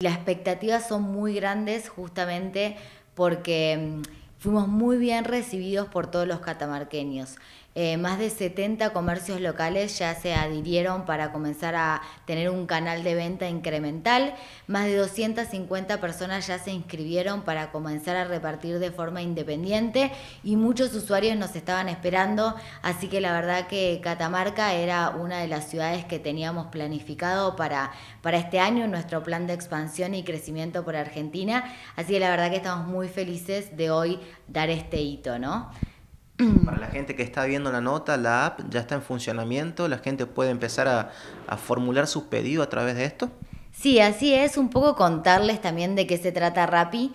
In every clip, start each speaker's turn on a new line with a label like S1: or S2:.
S1: Las expectativas son muy grandes justamente porque mm, fuimos muy bien recibidos por todos los catamarqueños. Eh, más de 70 comercios locales ya se adhirieron para comenzar a tener un canal de venta incremental, más de 250 personas ya se inscribieron para comenzar a repartir de forma independiente y muchos usuarios nos estaban esperando, así que la verdad que Catamarca era una de las ciudades que teníamos planificado para, este año, nuestro plan de expansión y crecimiento por Argentina, así que la verdad que estamos muy felices de hoy dar este hito, ¿no? Mm. Para la gente que está viendo la nota, la app ya está en funcionamiento, la gente puede empezar a, formular sus pedidos a través de esto. Sí, así es, un poco contarles también de qué se trata Rappi.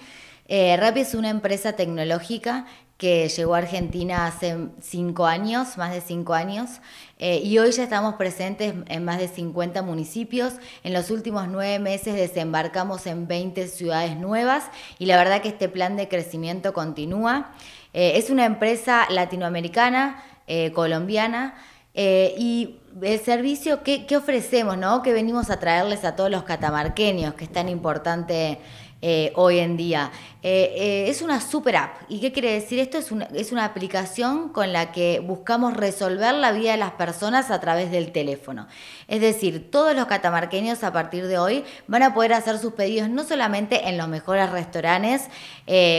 S1: Eh, Rappi es una empresa tecnológica que llegó a Argentina hace cinco años, más de cinco años, eh, y hoy ya estamos presentes en más de 50 municipios. En los últimos nueve meses desembarcamos en 20 ciudades nuevas y la verdad que este plan de crecimiento continúa. Eh, es una empresa latinoamericana, eh, colombiana, eh, y el servicio que, ofrecemos, ¿no? Que venimos a traerles a todos los catamarqueños, que es tan importante eh, hoy en día. Eh, eh, es una super app. ¿Y qué quiere decir esto? Es una, es una aplicación con la que buscamos resolver la vida de las personas a través del teléfono. Es decir, todos los catamarqueños a partir de hoy van a poder hacer sus pedidos no solamente en los mejores restaurantes,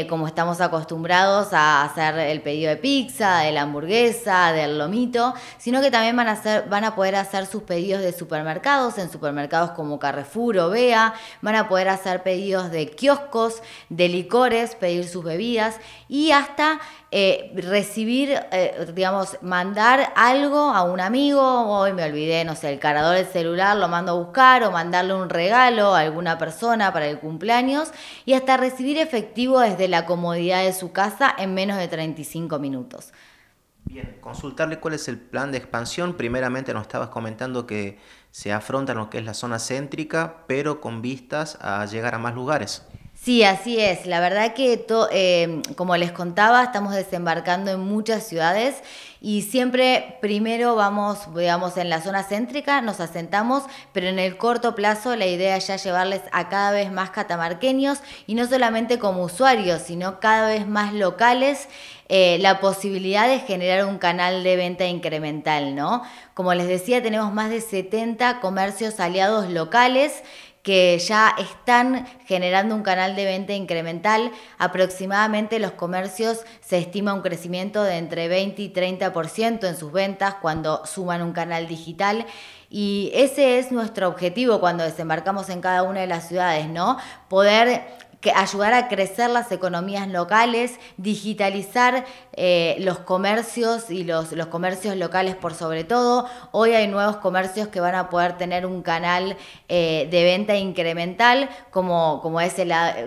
S1: como estamos acostumbrados a hacer el pedido de pizza, de la hamburguesa, del lomito, sino que también van a, van a poder hacer sus pedidos de supermercados, en supermercados como Carrefour o Bea, van a poder hacer pedidos de kioscos de licores, pedir sus bebidas y hasta eh, recibir, eh, digamos, mandar algo a un amigo, hoy me olvidé, no sé, el cargador del celular, lo mando a buscar o mandarle un regalo a alguna persona para el cumpleaños y hasta recibir efectivo desde la comodidad de su casa en menos de 35 minutos. Bien, consultarle cuál es el plan de expansión. Primeramente nos estabas comentando que se afronta lo que es la zona céntrica, pero con vistas a llegar a más lugares. Sí, así es. La verdad que, em, como les contaba, estamos desembarcando en muchas ciudades y siempre primero vamos, digamos, en la zona céntrica, nos asentamos, pero en el corto plazo la idea es ya llevarles a cada vez más catamarqueños y no solamente como usuarios, sino cada vez más locales. Eh, la posibilidad de generar un canal de venta incremental, ¿no? Como les decía, tenemos más de 70 comercios aliados locales que ya están generando un canal de venta incremental. Aproximadamente los comercios se estima un crecimiento de entre 20 y 30% en sus ventas cuando suman un canal digital. Y ese es nuestro objetivo cuando desembarcamos en cada una de las ciudades, ¿no? Poder que ayudar a crecer las economías locales, digitalizar eh, los comercios y los, comercios locales por sobre todo. Hoy hay nuevos comercios que van a poder tener un canal eh, de venta incremental, como, como, es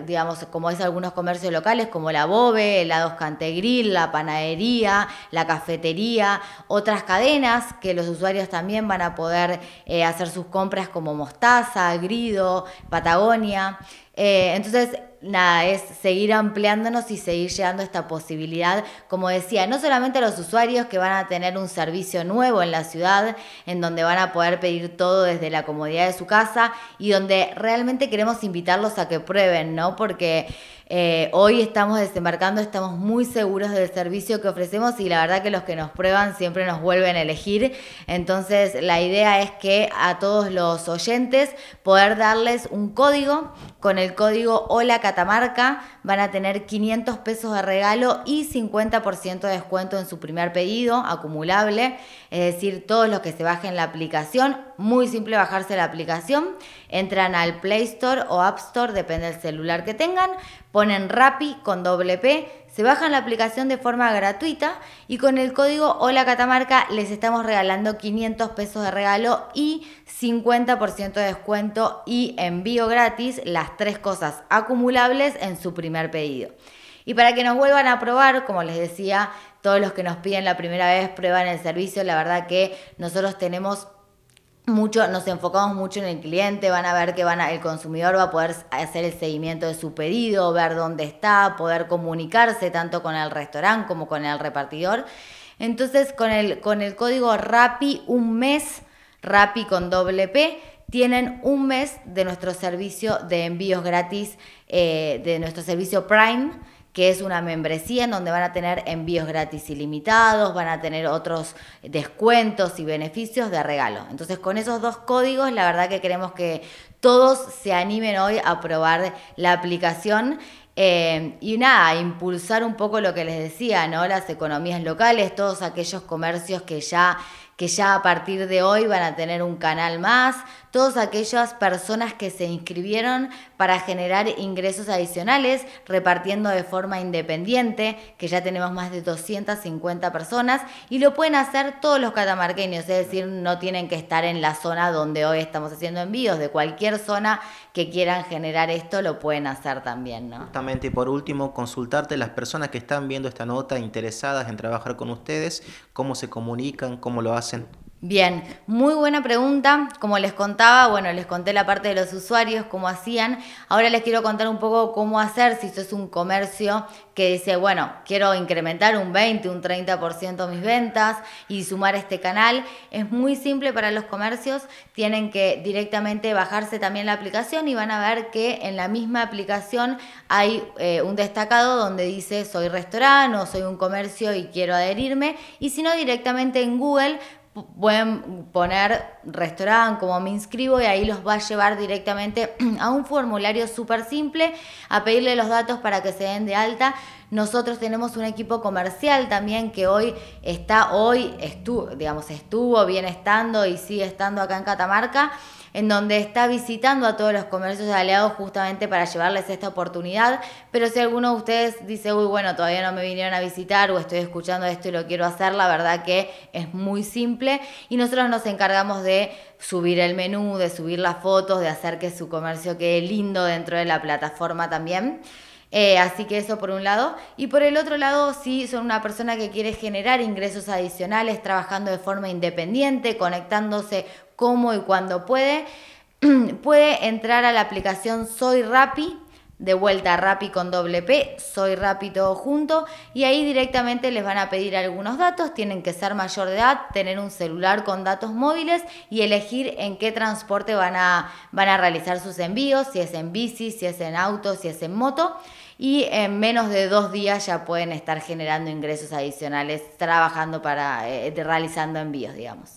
S1: digamos, como es algunos comercios locales, como la Bobe, Dos Cantegril, la panadería, la cafetería, otras cadenas que los usuarios también van a poder eh, hacer sus compras como Mostaza, Grido, Patagonia. Eh, entonces, nada, es seguir ampliándonos y seguir llegando esta posibilidad, como decía, no solamente a los usuarios que van a tener un servicio nuevo en la ciudad, en donde van a poder pedir todo desde la comodidad de su casa y donde realmente queremos invitarlos a que prueben, ¿no? Porque eh, hoy estamos desembarcando, estamos muy seguros del servicio que ofrecemos y la verdad que los que nos prueban siempre nos vuelven a elegir. Entonces la idea es que a todos los oyentes poder darles un código. Con el código Hola Catamarca van a tener 500 pesos de regalo y 50% de descuento en su primer pedido acumulable. Es decir, todos los que se bajen la aplicación muy simple bajarse la aplicación. Entran al Play Store o App Store, depende del celular que tengan, ponen Rappi con doble P, se bajan la aplicación de forma gratuita y con el código Hola Catamarca les estamos regalando 500 pesos de regalo y 50% de descuento y envío gratis, las tres cosas acumulables en su primer pedido. Y para que nos vuelvan a probar, como les decía, todos los que nos piden la primera vez prueban el servicio, la verdad que nosotros tenemos mucho, nos enfocamos mucho en el cliente, van a ver que van el consumidor va a poder hacer el seguimiento de su pedido, ver dónde está, poder comunicarse tanto con el restaurante como con el repartidor. Entonces, con el, con el código RAPI, un mes, RAPI con doble P, tienen un mes de nuestro servicio de envíos gratis, eh, de nuestro servicio Prime que es una membresía en donde van a tener envíos gratis ilimitados, van a tener otros descuentos y beneficios de regalo. Entonces, con esos dos códigos, la verdad que queremos que todos se animen hoy a probar la aplicación. Eh, y nada, impulsar un poco lo que les decía, ¿no? Las economías locales, todos aquellos comercios que ya, que ya a partir de hoy van a tener un canal más, todas aquellas personas que se inscribieron para generar ingresos adicionales, repartiendo de forma independiente, que ya tenemos más de 250 personas, y lo pueden hacer todos los catamarqueños, es decir, no tienen que estar en la zona donde hoy estamos haciendo envíos, de cualquier zona que quieran generar esto, lo pueden hacer también, ¿no? Justamente, y por último, consultarte las personas que están viendo esta nota interesadas en trabajar con ustedes, cómo se comunican, cómo lo hacen. Bien, muy buena pregunta. Como les contaba, bueno, les conté la parte de los usuarios, cómo hacían. Ahora les quiero contar un poco cómo hacer si esto es un comercio que dice, bueno, quiero incrementar un 20, un 30% mis ventas y sumar este canal. Es muy simple para los comercios. Tienen que directamente bajarse también la aplicación y van a ver que en la misma aplicación hay eh, un destacado donde dice soy restaurante o soy un comercio y quiero adherirme. Y si no, directamente en Google pueden poner restaurante, como me inscribo, y ahí los va a llevar directamente a un formulario súper simple, a pedirle los datos para que se den de alta. Nosotros tenemos un equipo comercial también que hoy está, hoy estuvo, digamos, estuvo bien estando y sigue estando acá en Catamarca en donde está visitando a todos los comercios aliados justamente para llevarles esta oportunidad. Pero si alguno de ustedes dice, uy, bueno, todavía no me vinieron a visitar o estoy escuchando esto y lo quiero hacer, la verdad que es muy simple y nosotros nos encargamos de subir el menú, de subir las fotos, de hacer que su comercio quede lindo dentro de la plataforma también. Eh, así que eso por un lado. Y por el otro lado, si son una persona que quiere generar ingresos adicionales trabajando de forma independiente, conectándose cómo y cuándo puede, puede entrar a la aplicación Soy Rappi, de vuelta Rappi con doble P, Soy Rappi todo junto, y ahí directamente les van a pedir algunos datos, tienen que ser mayor de edad, tener un celular con datos móviles y elegir en qué transporte van a, van a realizar sus envíos, si es en bici, si es en auto, si es en moto. Y en menos de dos días ya pueden estar generando ingresos adicionales trabajando para, eh, realizando envíos, digamos.